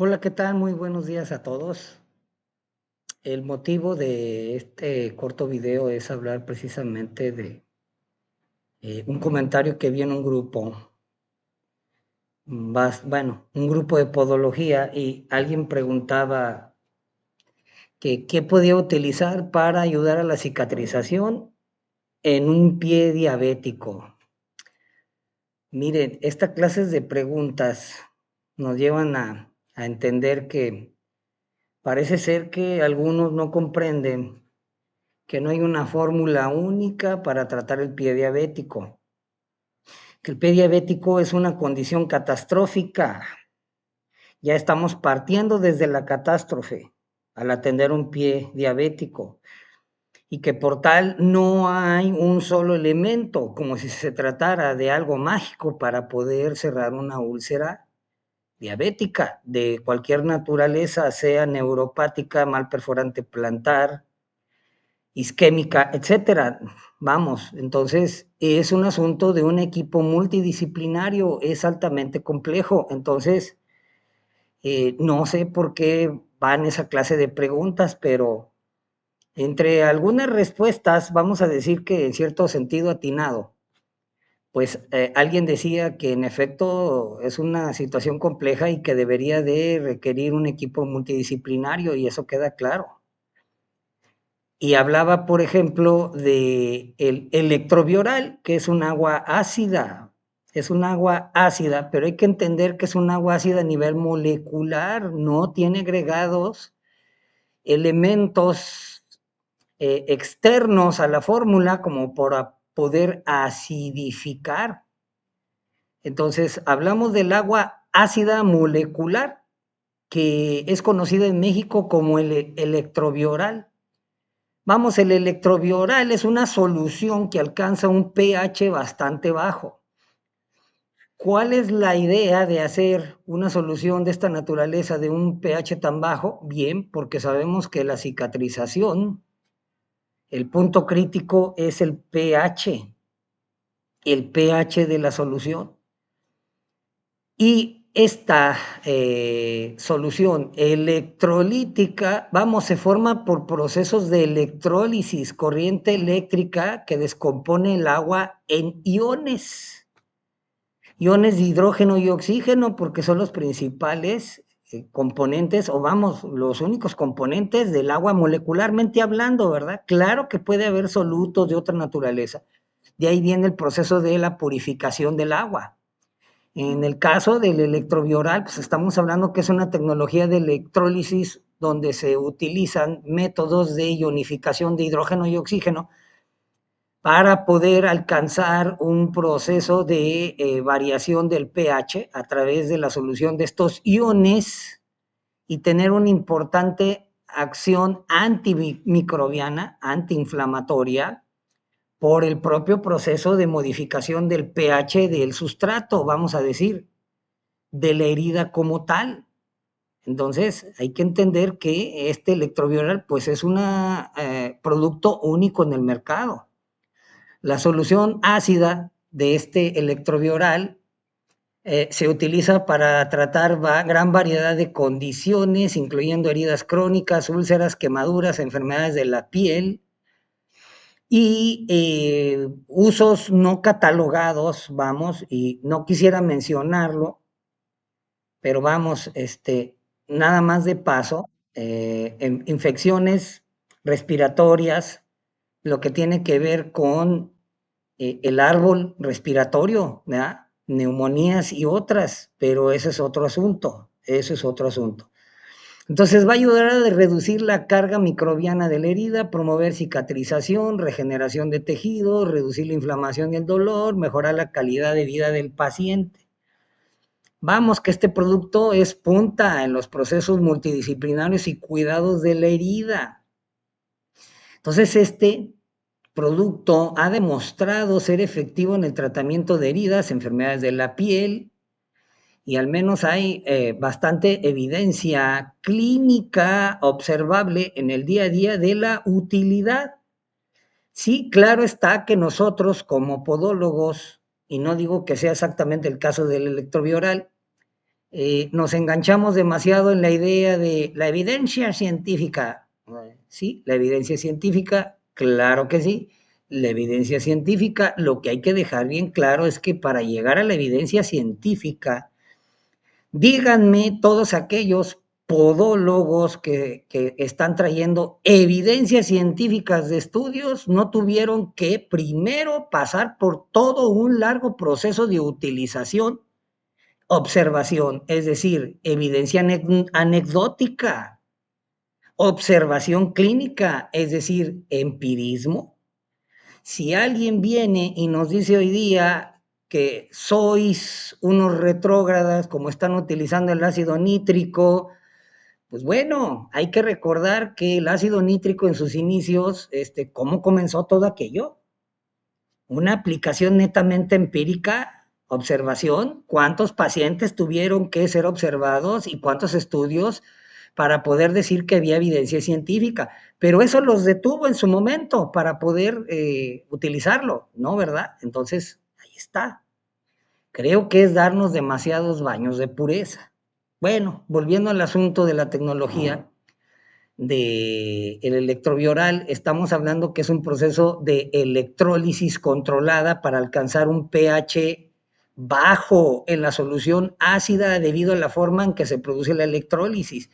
Hola, ¿qué tal? Muy buenos días a todos. El motivo de este corto video es hablar precisamente de eh, un comentario que vi en un grupo, bueno, un grupo de podología y alguien preguntaba que qué podía utilizar para ayudar a la cicatrización en un pie diabético. Miren, estas clases de preguntas nos llevan a a entender que parece ser que algunos no comprenden que no hay una fórmula única para tratar el pie diabético, que el pie diabético es una condición catastrófica. Ya estamos partiendo desde la catástrofe al atender un pie diabético y que por tal no hay un solo elemento, como si se tratara de algo mágico para poder cerrar una úlcera diabética de cualquier naturaleza, sea neuropática, mal perforante plantar, isquémica, etcétera. Vamos, entonces es un asunto de un equipo multidisciplinario, es altamente complejo. Entonces, eh, no sé por qué van esa clase de preguntas, pero entre algunas respuestas vamos a decir que en cierto sentido atinado pues eh, alguien decía que en efecto es una situación compleja y que debería de requerir un equipo multidisciplinario y eso queda claro. Y hablaba, por ejemplo, de el electrovioral, que es un agua ácida. Es un agua ácida, pero hay que entender que es un agua ácida a nivel molecular, no tiene agregados, elementos eh, externos a la fórmula, como por, poder acidificar. Entonces, hablamos del agua ácida molecular, que es conocida en México como el electrovioral. Vamos, el electrovioral es una solución que alcanza un pH bastante bajo. ¿Cuál es la idea de hacer una solución de esta naturaleza de un pH tan bajo? Bien, porque sabemos que la cicatrización el punto crítico es el pH, el pH de la solución. Y esta eh, solución electrolítica, vamos, se forma por procesos de electrólisis, corriente eléctrica que descompone el agua en iones. Iones de hidrógeno y oxígeno, porque son los principales eh, componentes, o vamos, los únicos componentes del agua molecularmente hablando, ¿verdad? Claro que puede haber solutos de otra naturaleza. De ahí viene el proceso de la purificación del agua. En el caso del electrovioral, pues estamos hablando que es una tecnología de electrólisis donde se utilizan métodos de ionificación de hidrógeno y oxígeno para poder alcanzar un proceso de eh, variación del pH a través de la solución de estos iones y tener una importante acción antimicrobiana, antiinflamatoria, por el propio proceso de modificación del pH del sustrato, vamos a decir, de la herida como tal. Entonces, hay que entender que este electrovioral pues es un eh, producto único en el mercado la solución ácida de este electrovioral eh, se utiliza para tratar gran variedad de condiciones, incluyendo heridas crónicas, úlceras, quemaduras, enfermedades de la piel y eh, usos no catalogados, vamos, y no quisiera mencionarlo, pero vamos, este, nada más de paso, eh, infecciones respiratorias, lo que tiene que ver con eh, el árbol respiratorio, neumonías y otras, pero ese es otro asunto, eso es otro asunto. Entonces va a ayudar a reducir la carga microbiana de la herida, promover cicatrización, regeneración de tejidos, reducir la inflamación y el dolor, mejorar la calidad de vida del paciente. Vamos, que este producto es punta en los procesos multidisciplinarios y cuidados de la herida. Entonces, este producto ha demostrado ser efectivo en el tratamiento de heridas, enfermedades de la piel, y al menos hay eh, bastante evidencia clínica observable en el día a día de la utilidad. Sí, claro está que nosotros como podólogos, y no digo que sea exactamente el caso del electrovioral, eh, nos enganchamos demasiado en la idea de la evidencia científica. Sí, la evidencia científica Claro que sí. La evidencia científica, lo que hay que dejar bien claro es que para llegar a la evidencia científica, díganme todos aquellos podólogos que, están trayendo evidencias científicas de estudios no tuvieron que primero pasar por todo un largo proceso de utilización, observación, es decir, evidencia anecdótica observación clínica, es decir, empirismo. Si alguien viene y nos dice hoy día que sois unos retrógradas como están utilizando el ácido nítrico, pues bueno, hay que recordar que el ácido nítrico en sus inicios, este, ¿cómo comenzó todo aquello? Una aplicación netamente empírica, observación, cuántos pacientes tuvieron que ser observados y cuántos estudios para poder decir que había evidencia científica, pero eso los detuvo en su momento para poder eh, utilizarlo, ¿no? ¿Verdad? Entonces, ahí está. Creo que es darnos demasiados baños de pureza. Bueno, volviendo al asunto de la tecnología del el electrovioral, estamos hablando que es un proceso de electrólisis controlada para alcanzar un pH bajo en la solución ácida debido a la forma en que se produce la electrólisis.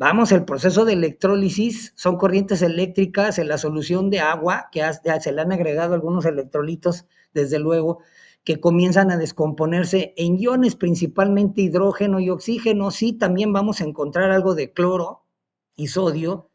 Vamos, el proceso de electrólisis son corrientes eléctricas en la solución de agua, que se le han agregado algunos electrolitos, desde luego, que comienzan a descomponerse en iones, principalmente hidrógeno y oxígeno. Sí, también vamos a encontrar algo de cloro y sodio,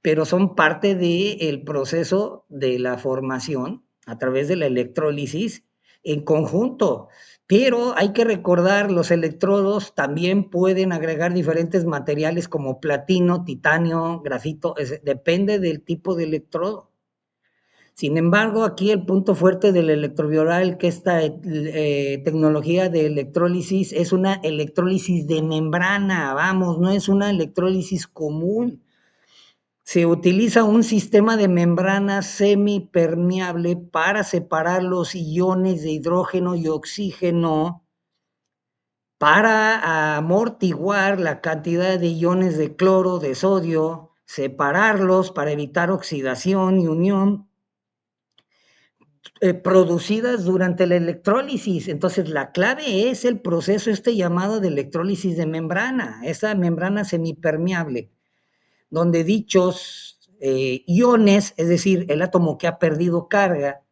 pero son parte del el proceso de la formación a través de la electrólisis en conjunto. Pero hay que recordar, los electrodos también pueden agregar diferentes materiales como platino, titanio, grafito, depende del tipo de electrodo. Sin embargo, aquí el punto fuerte del electrovioral, que esta eh, eh, tecnología de electrólisis es una electrólisis de membrana, vamos, no es una electrólisis común se utiliza un sistema de membrana semipermeable para separar los iones de hidrógeno y oxígeno para amortiguar la cantidad de iones de cloro, de sodio, separarlos para evitar oxidación y unión eh, producidas durante la electrólisis. Entonces, la clave es el proceso este llamado de electrólisis de membrana, esa membrana semipermeable donde dichos eh, iones, es decir, el átomo que ha perdido carga,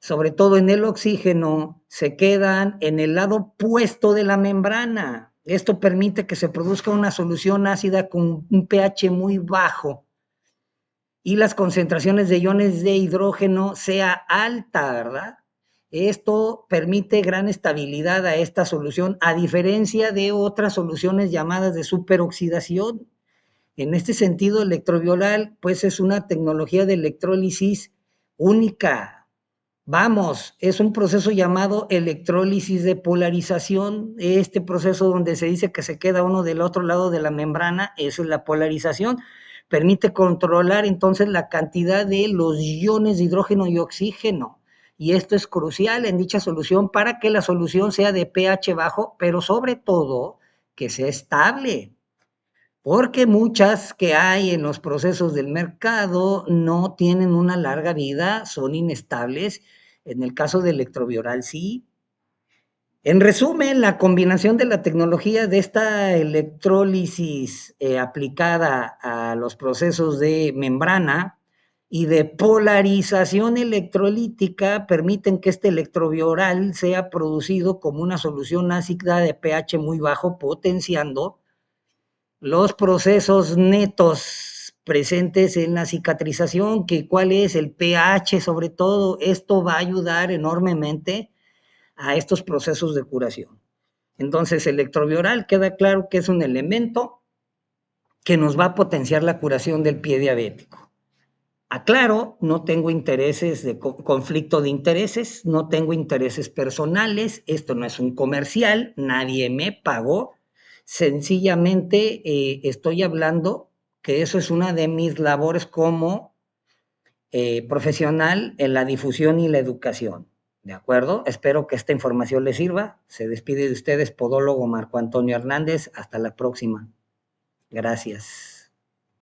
sobre todo en el oxígeno, se quedan en el lado opuesto de la membrana. Esto permite que se produzca una solución ácida con un pH muy bajo y las concentraciones de iones de hidrógeno sea alta, ¿verdad? Esto permite gran estabilidad a esta solución, a diferencia de otras soluciones llamadas de superoxidación. En este sentido, electroviolal, pues es una tecnología de electrólisis única. Vamos, es un proceso llamado electrólisis de polarización. Este proceso donde se dice que se queda uno del otro lado de la membrana, eso es la polarización. Permite controlar entonces la cantidad de los iones de hidrógeno y oxígeno. Y esto es crucial en dicha solución para que la solución sea de pH bajo, pero sobre todo que sea estable, porque muchas que hay en los procesos del mercado no tienen una larga vida, son inestables. En el caso de electrovioral, sí. En resumen, la combinación de la tecnología de esta electrólisis eh, aplicada a los procesos de membrana y de polarización electrolítica permiten que este electrovioral sea producido como una solución ácida de pH muy bajo, potenciando los procesos netos presentes en la cicatrización, que cuál es el pH sobre todo, esto va a ayudar enormemente a estos procesos de curación. Entonces, electrovioral queda claro que es un elemento que nos va a potenciar la curación del pie diabético. Aclaro, no tengo intereses de conflicto de intereses, no tengo intereses personales, esto no es un comercial, nadie me pagó, Sencillamente eh, estoy hablando que eso es una de mis labores como eh, profesional en la difusión y la educación. ¿De acuerdo? Espero que esta información les sirva. Se despide de ustedes podólogo Marco Antonio Hernández. Hasta la próxima. Gracias.